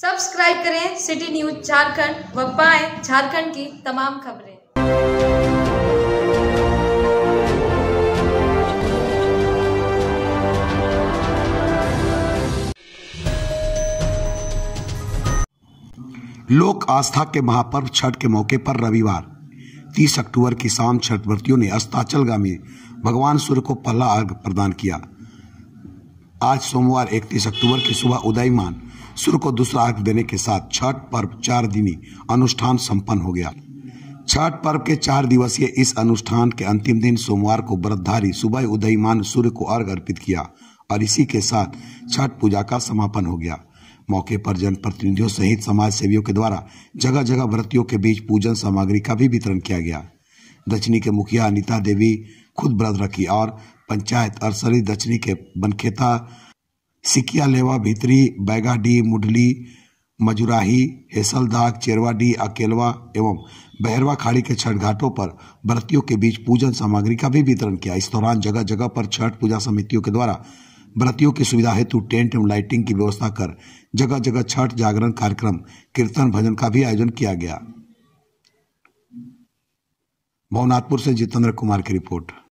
subscribe करें city news Jharkhand व पाए झारखंड की तमाम खबरें लोक आस्था के महापर्व छठ के मौके पर रविवार 30 अक्टूबर की शाम छठ व्रतियों ने अस्ताचलगामी में भगवान सूर्य को पहला अर्घ प्रदान किया आज सोमवार 31 अक्टूबर की सुबह उदयमान सूर्य को दूसरा अर्घ देने के साथ छठ पर्व चार दिनी अनुष्ठान संपन्न हो गया छठ पर्व के चार दिवसीय इस अनुष्ठान के अंतिम दिन सोमवार को व्रतधारी सुबह उदयमान सूर्य को अर्घ अर्पित किया और इसी के साथ छठ पूजा का समापन हो गया मौके पर जनप्रतिनिधियों सहित समाज सेवियों के द्वारा जगह जगह व्रतियों के बीच पूजन सामग्री का भी वितरण किया गया दक्षिणी के मुखिया अनिता देवी खुद ब्रद रखी और पंचायत अरसरी दचरी के बनखेता सिकिया लेवा भीतरी बैगाडी मुडली मजुराही हेसलदाग चेरवाडी अकेलवा एवं बहरवा खाड़ी के छठ घाटों पर व्रतियों के बीच पूजन सामग्री का भी वितरण किया इस दौरान जगह जगह पर छठ पूजा समितियों के द्वारा व्रतियों की सुविधा हेतु टेंट एवं लाइटिंग की व्यवस्था कर जगह जगह छठ जागरण कार्यक्रम कीर्तन भजन का भी आयोजन किया गया भवनाथपुर से जितेंद्र कुमार की रिपोर्ट